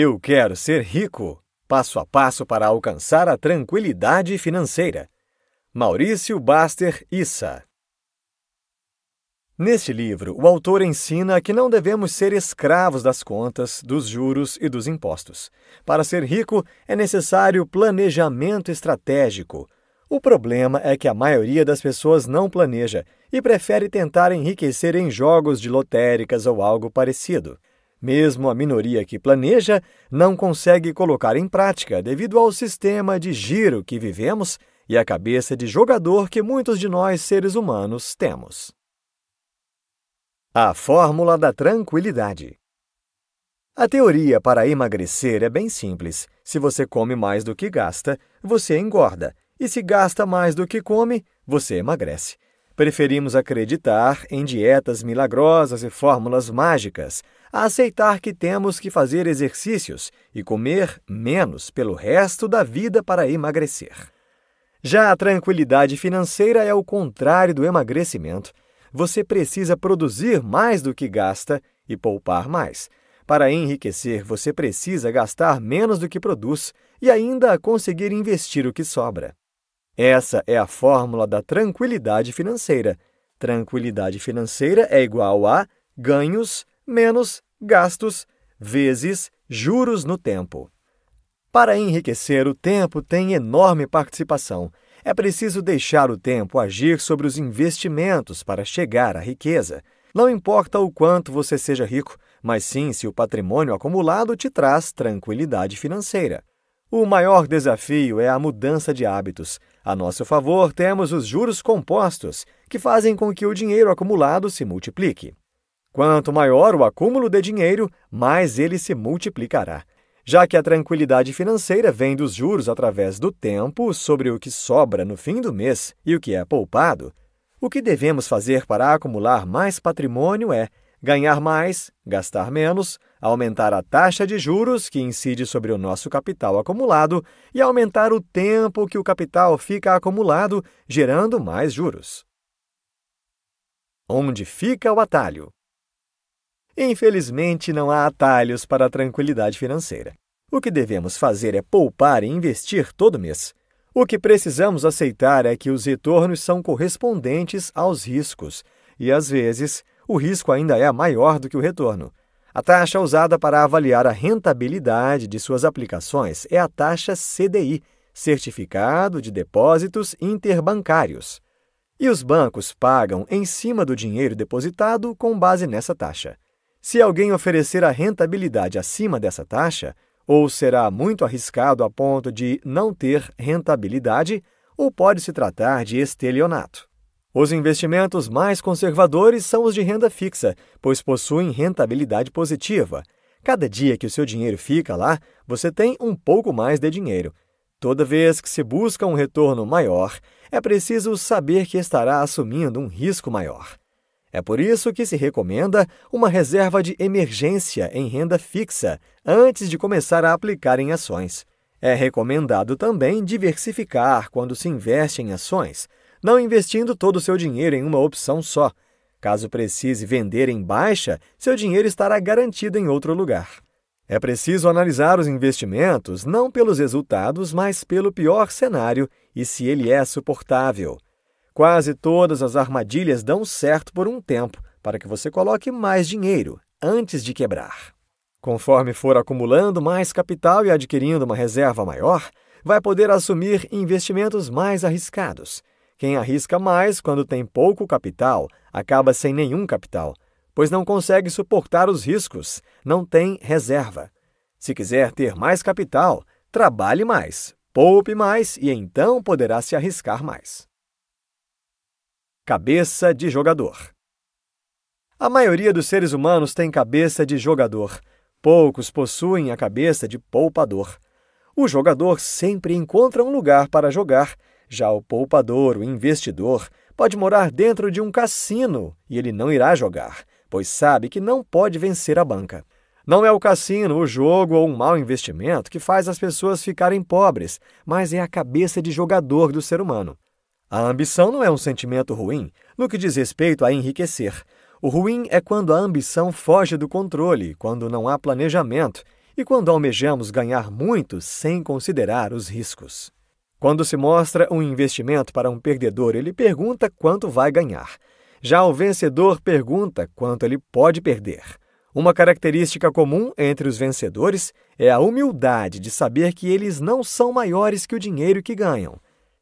Eu quero ser rico. Passo a passo para alcançar a tranquilidade financeira. Maurício Baster Issa. Neste livro, o autor ensina que não devemos ser escravos das contas, dos juros e dos impostos. Para ser rico, é necessário planejamento estratégico. O problema é que a maioria das pessoas não planeja e prefere tentar enriquecer em jogos de lotéricas ou algo parecido. Mesmo a minoria que planeja não consegue colocar em prática devido ao sistema de giro que vivemos e a cabeça de jogador que muitos de nós seres humanos temos. A fórmula da tranquilidade. A teoria para emagrecer é bem simples. Se você come mais do que gasta, você engorda, e se gasta mais do que come, você emagrece. Preferimos acreditar em dietas milagrosas e fórmulas mágicas, a aceitar que temos que fazer exercícios e comer menos pelo resto da vida para emagrecer. Já a tranquilidade financeira é o contrário do emagrecimento. Você precisa produzir mais do que gasta e poupar mais. Para enriquecer, você precisa gastar menos do que produz e ainda conseguir investir o que sobra. Essa é a fórmula da tranquilidade financeira. Tranquilidade financeira é igual a ganhos menos gastos vezes juros no tempo. Para enriquecer, o tempo tem enorme participação. É preciso deixar o tempo agir sobre os investimentos para chegar à riqueza. Não importa o quanto você seja rico, mas sim se o patrimônio acumulado te traz tranquilidade financeira. O maior desafio é a mudança de hábitos. A nosso favor, temos os juros compostos, que fazem com que o dinheiro acumulado se multiplique. Quanto maior o acúmulo de dinheiro, mais ele se multiplicará. Já que a tranquilidade financeira vem dos juros através do tempo sobre o que sobra no fim do mês e o que é poupado, o que devemos fazer para acumular mais patrimônio é ganhar mais, gastar menos, aumentar a taxa de juros que incide sobre o nosso capital acumulado e aumentar o tempo que o capital fica acumulado, gerando mais juros. Onde fica o atalho? Infelizmente, não há atalhos para a tranquilidade financeira. O que devemos fazer é poupar e investir todo mês. O que precisamos aceitar é que os retornos são correspondentes aos riscos, e às vezes o risco ainda é maior do que o retorno. A taxa usada para avaliar a rentabilidade de suas aplicações é a taxa CDI, Certificado de Depósitos Interbancários. E os bancos pagam em cima do dinheiro depositado com base nessa taxa. Se alguém oferecer a rentabilidade acima dessa taxa, ou será muito arriscado a ponto de não ter rentabilidade, ou pode se tratar de estelionato. Os investimentos mais conservadores são os de renda fixa, pois possuem rentabilidade positiva. Cada dia que o seu dinheiro fica lá, você tem um pouco mais de dinheiro. Toda vez que se busca um retorno maior, é preciso saber que estará assumindo um risco maior. É por isso que se recomenda uma reserva de emergência em renda fixa antes de começar a aplicar em ações. É recomendado também diversificar quando se investe em ações, não investindo todo o seu dinheiro em uma opção só. Caso precise vender em baixa, seu dinheiro estará garantido em outro lugar. É preciso analisar os investimentos não pelos resultados, mas pelo pior cenário e se ele é suportável. Quase todas as armadilhas dão certo por um tempo, para que você coloque mais dinheiro antes de quebrar. Conforme for acumulando mais capital e adquirindo uma reserva maior, vai poder assumir investimentos mais arriscados. Quem arrisca mais quando tem pouco capital acaba sem nenhum capital, pois não consegue suportar os riscos, não tem reserva. Se quiser ter mais capital, trabalhe mais, poupe mais e então poderá se arriscar mais. Cabeça de jogador. A maioria dos seres humanos tem cabeça de jogador. Poucos possuem a cabeça de poupador. O jogador sempre encontra um lugar para jogar, já o poupador, o investidor, pode morar dentro de um cassino e ele não irá jogar, pois sabe que não pode vencer a banca. Não é o cassino, o jogo ou um mau investimento que faz as pessoas ficarem pobres, mas é a cabeça de jogador do ser humano. A ambição não é um sentimento ruim no que diz respeito a enriquecer. O ruim é quando a ambição foge do controle, quando não há planejamento e quando almejamos ganhar muito sem considerar os riscos. Quando se mostra um investimento para um perdedor, ele pergunta quanto vai ganhar. Já o vencedor pergunta quanto ele pode perder. Uma característica comum entre os vencedores é a humildade de saber que eles não são maiores que o dinheiro que ganham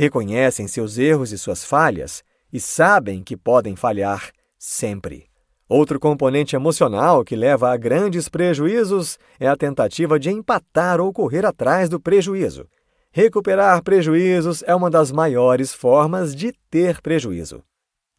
reconhecem seus erros e suas falhas e sabem que podem falhar sempre. Outro componente emocional que leva a grandes prejuízos é a tentativa de empatar ou correr atrás do prejuízo. Recuperar prejuízos é uma das maiores formas de ter prejuízo.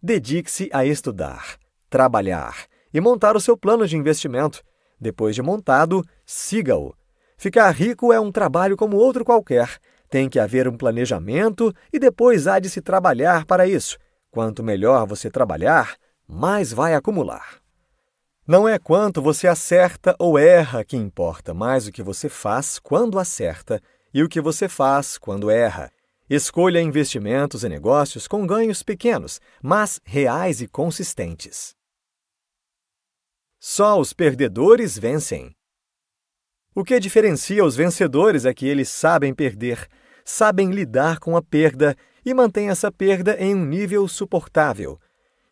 Dedique-se a estudar, trabalhar e montar o seu plano de investimento. Depois de montado, siga-o. Ficar rico é um trabalho como outro qualquer tem que haver um planejamento e depois há de se trabalhar para isso. Quanto melhor você trabalhar, mais vai acumular. Não é quanto você acerta ou erra que importa, mas o que você faz quando acerta e o que você faz quando erra. Escolha investimentos e negócios com ganhos pequenos, mas reais e consistentes. Só os perdedores vencem. O que diferencia os vencedores é que eles sabem perder sabem lidar com a perda e mantêm essa perda em um nível suportável.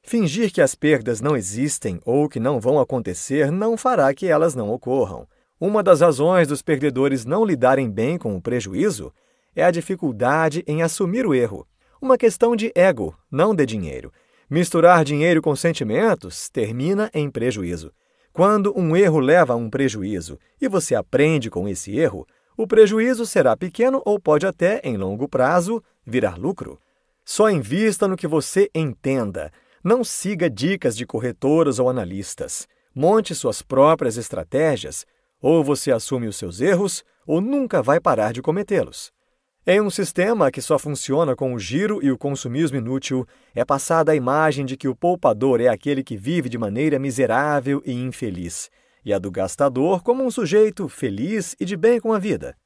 Fingir que as perdas não existem ou que não vão acontecer não fará que elas não ocorram. Uma das razões dos perdedores não lidarem bem com o prejuízo é a dificuldade em assumir o erro. Uma questão de ego, não de dinheiro. Misturar dinheiro com sentimentos termina em prejuízo. Quando um erro leva a um prejuízo e você aprende com esse erro, o prejuízo será pequeno ou pode até, em longo prazo, virar lucro. Só invista no que você entenda. Não siga dicas de corretoras ou analistas. Monte suas próprias estratégias. Ou você assume os seus erros, ou nunca vai parar de cometê-los. Em um sistema que só funciona com o giro e o consumismo inútil, é passada a imagem de que o poupador é aquele que vive de maneira miserável e infeliz e a do gastador como um sujeito feliz e de bem com a vida.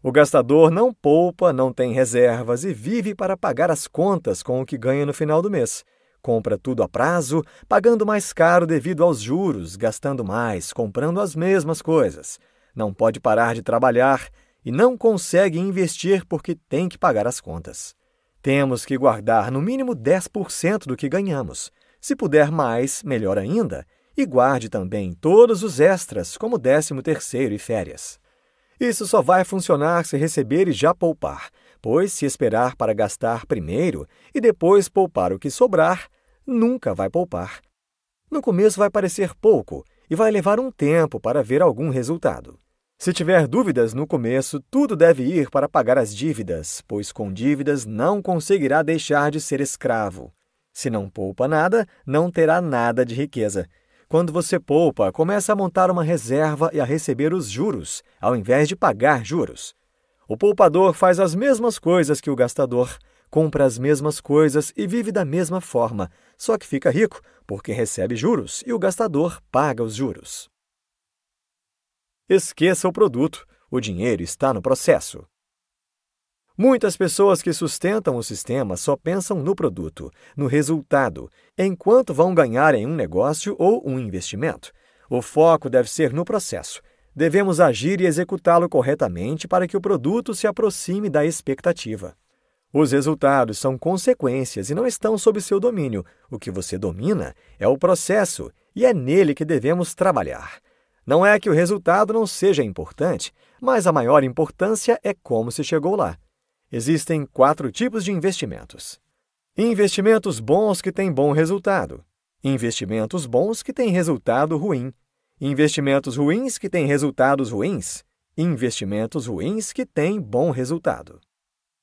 O gastador não poupa, não tem reservas e vive para pagar as contas com o que ganha no final do mês. Compra tudo a prazo, pagando mais caro devido aos juros, gastando mais, comprando as mesmas coisas. Não pode parar de trabalhar e não consegue investir porque tem que pagar as contas. Temos que guardar no mínimo 10% do que ganhamos. Se puder mais, melhor ainda, e guarde também todos os extras, como 13º e férias. Isso só vai funcionar se receber e já poupar, pois se esperar para gastar primeiro e depois poupar o que sobrar, nunca vai poupar. No começo vai parecer pouco e vai levar um tempo para ver algum resultado. Se tiver dúvidas no começo, tudo deve ir para pagar as dívidas, pois com dívidas não conseguirá deixar de ser escravo. Se não poupa nada, não terá nada de riqueza. Quando você poupa, começa a montar uma reserva e a receber os juros, ao invés de pagar juros. O poupador faz as mesmas coisas que o gastador, compra as mesmas coisas e vive da mesma forma, só que fica rico porque recebe juros e o gastador paga os juros. Esqueça o produto, o dinheiro está no processo. Muitas pessoas que sustentam o sistema só pensam no produto, no resultado, enquanto vão ganhar em um negócio ou um investimento. O foco deve ser no processo. Devemos agir e executá-lo corretamente para que o produto se aproxime da expectativa. Os resultados são consequências e não estão sob seu domínio. O que você domina é o processo e é nele que devemos trabalhar. Não é que o resultado não seja importante, mas a maior importância é como se chegou lá. Existem quatro tipos de investimentos: investimentos bons que têm bom resultado, investimentos bons que têm resultado ruim, investimentos ruins que têm resultados ruins, investimentos ruins que têm bom resultado.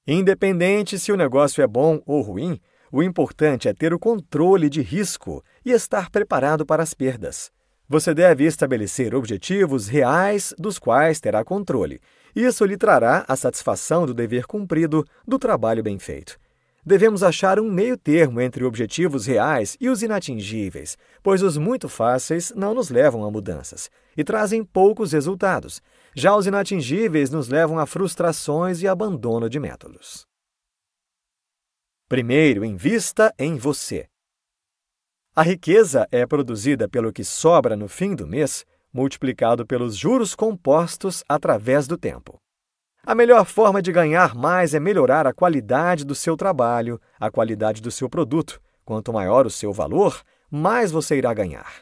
Independente se o negócio é bom ou ruim, o importante é ter o controle de risco e estar preparado para as perdas. Você deve estabelecer objetivos reais dos quais terá controle isso lhe trará a satisfação do dever cumprido, do trabalho bem feito. Devemos achar um meio termo entre objetivos reais e os inatingíveis, pois os muito fáceis não nos levam a mudanças e trazem poucos resultados. Já os inatingíveis nos levam a frustrações e abandono de métodos. Primeiro, invista em você. A riqueza é produzida pelo que sobra no fim do mês multiplicado pelos juros compostos através do tempo. A melhor forma de ganhar mais é melhorar a qualidade do seu trabalho, a qualidade do seu produto. Quanto maior o seu valor, mais você irá ganhar.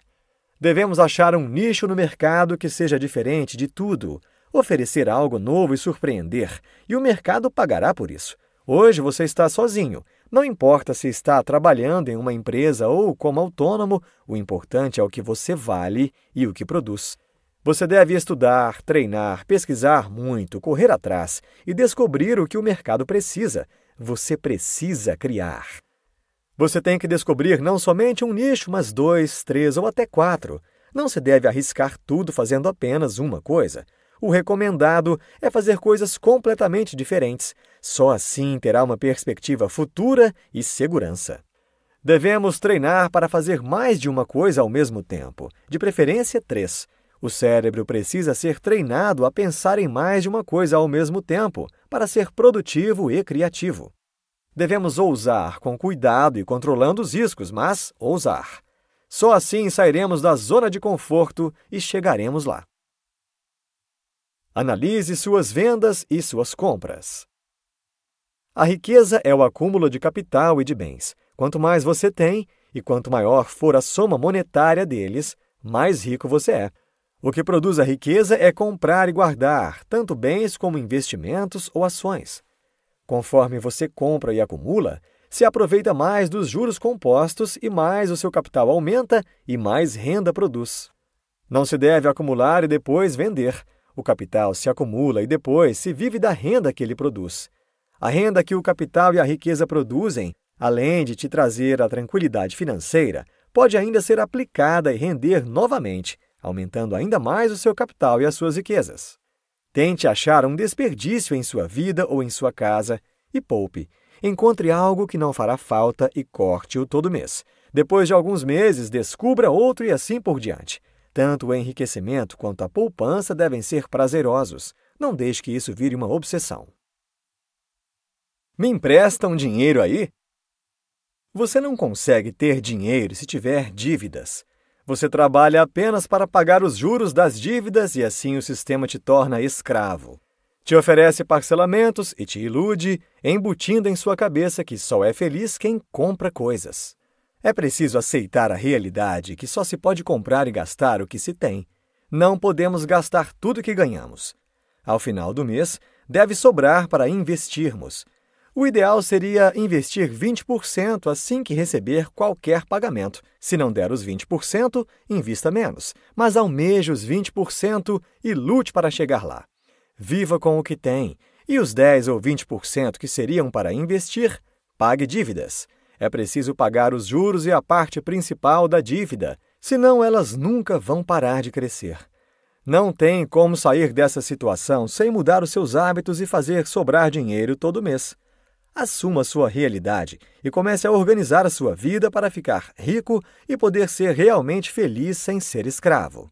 Devemos achar um nicho no mercado que seja diferente de tudo, oferecer algo novo e surpreender, e o mercado pagará por isso. Hoje você está sozinho, não importa se está trabalhando em uma empresa ou como autônomo, o importante é o que você vale e o que produz. Você deve estudar, treinar, pesquisar muito, correr atrás e descobrir o que o mercado precisa. Você precisa criar. Você tem que descobrir não somente um nicho, mas dois, três ou até quatro. Não se deve arriscar tudo fazendo apenas uma coisa o recomendado é fazer coisas completamente diferentes. Só assim terá uma perspectiva futura e segurança. Devemos treinar para fazer mais de uma coisa ao mesmo tempo, de preferência três. O cérebro precisa ser treinado a pensar em mais de uma coisa ao mesmo tempo para ser produtivo e criativo. Devemos ousar com cuidado e controlando os riscos, mas ousar. Só assim sairemos da zona de conforto e chegaremos lá. Analise suas vendas e suas compras. A riqueza é o acúmulo de capital e de bens. Quanto mais você tem e quanto maior for a soma monetária deles, mais rico você é. O que produz a riqueza é comprar e guardar, tanto bens como investimentos ou ações. Conforme você compra e acumula, se aproveita mais dos juros compostos e mais o seu capital aumenta e mais renda produz. Não se deve acumular e depois vender. O capital se acumula e depois se vive da renda que ele produz. A renda que o capital e a riqueza produzem, além de te trazer a tranquilidade financeira, pode ainda ser aplicada e render novamente, aumentando ainda mais o seu capital e as suas riquezas. Tente achar um desperdício em sua vida ou em sua casa e poupe. Encontre algo que não fará falta e corte-o todo mês. Depois de alguns meses, descubra outro e assim por diante. Tanto o enriquecimento quanto a poupança devem ser prazerosos. Não deixe que isso vire uma obsessão. Me empresta um dinheiro aí? Você não consegue ter dinheiro se tiver dívidas. Você trabalha apenas para pagar os juros das dívidas e assim o sistema te torna escravo. Te oferece parcelamentos e te ilude, embutindo em sua cabeça que só é feliz quem compra coisas. É preciso aceitar a realidade que só se pode comprar e gastar o que se tem. Não podemos gastar tudo que ganhamos. Ao final do mês, deve sobrar para investirmos. O ideal seria investir 20% assim que receber qualquer pagamento. Se não der os 20%, invista menos, mas almeje os 20% e lute para chegar lá. Viva com o que tem, e os 10 ou 20% que seriam para investir, pague dívidas. É preciso pagar os juros e a parte principal da dívida, senão elas nunca vão parar de crescer. Não tem como sair dessa situação sem mudar os seus hábitos e fazer sobrar dinheiro todo mês. Assuma sua realidade e comece a organizar a sua vida para ficar rico e poder ser realmente feliz sem ser escravo.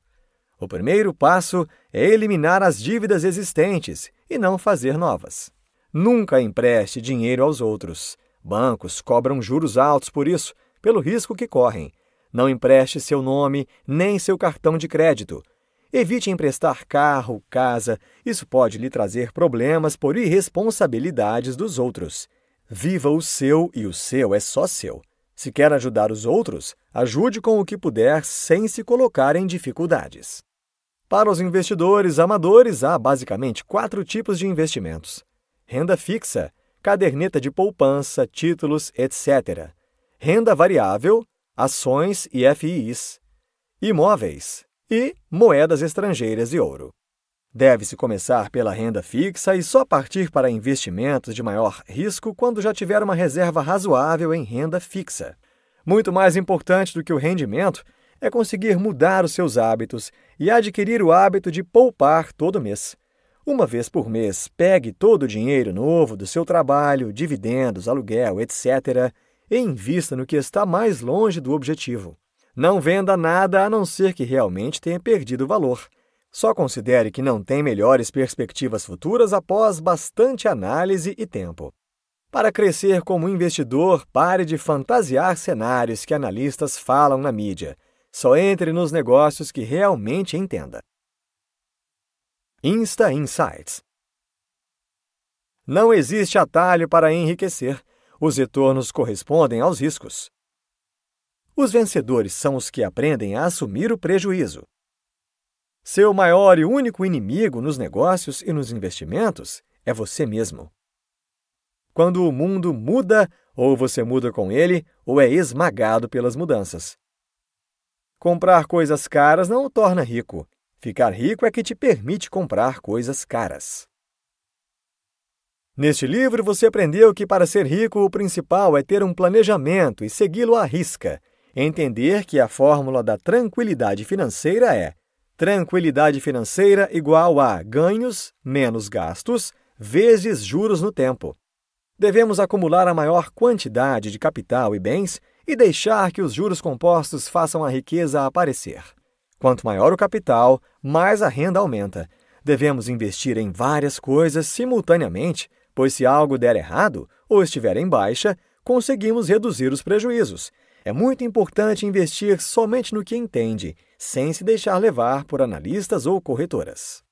O primeiro passo é eliminar as dívidas existentes e não fazer novas. Nunca empreste dinheiro aos outros. Bancos cobram juros altos por isso, pelo risco que correm. Não empreste seu nome nem seu cartão de crédito. Evite emprestar carro, casa, isso pode lhe trazer problemas por irresponsabilidades dos outros. Viva o seu e o seu é só seu. Se quer ajudar os outros, ajude com o que puder sem se colocar em dificuldades. Para os investidores amadores, há basicamente quatro tipos de investimentos: renda fixa, caderneta de poupança, títulos, etc. Renda variável, ações e FIIs, imóveis e moedas estrangeiras e ouro. Deve-se começar pela renda fixa e só partir para investimentos de maior risco quando já tiver uma reserva razoável em renda fixa. Muito mais importante do que o rendimento é conseguir mudar os seus hábitos e adquirir o hábito de poupar todo mês. Uma vez por mês, pegue todo o dinheiro novo do seu trabalho, dividendos, aluguel, etc., e invista no que está mais longe do objetivo. Não venda nada a não ser que realmente tenha perdido valor. Só considere que não tem melhores perspectivas futuras após bastante análise e tempo. Para crescer como investidor, pare de fantasiar cenários que analistas falam na mídia. Só entre nos negócios que realmente entenda. Insta Insights. Não existe atalho para enriquecer. Os retornos correspondem aos riscos. Os vencedores são os que aprendem a assumir o prejuízo. Seu maior e único inimigo nos negócios e nos investimentos é você mesmo. Quando o mundo muda, ou você muda com ele, ou é esmagado pelas mudanças. Comprar coisas caras não o torna rico, Ficar rico é que te permite comprar coisas caras. Neste livro, você aprendeu que para ser rico, o principal é ter um planejamento e segui-lo à risca. Entender que a fórmula da tranquilidade financeira é tranquilidade financeira igual a ganhos menos gastos vezes juros no tempo. Devemos acumular a maior quantidade de capital e bens e deixar que os juros compostos façam a riqueza aparecer. Quanto maior o capital, mais a renda aumenta. Devemos investir em várias coisas simultaneamente, pois se algo der errado ou estiver em baixa, conseguimos reduzir os prejuízos. É muito importante investir somente no que entende, sem se deixar levar por analistas ou corretoras.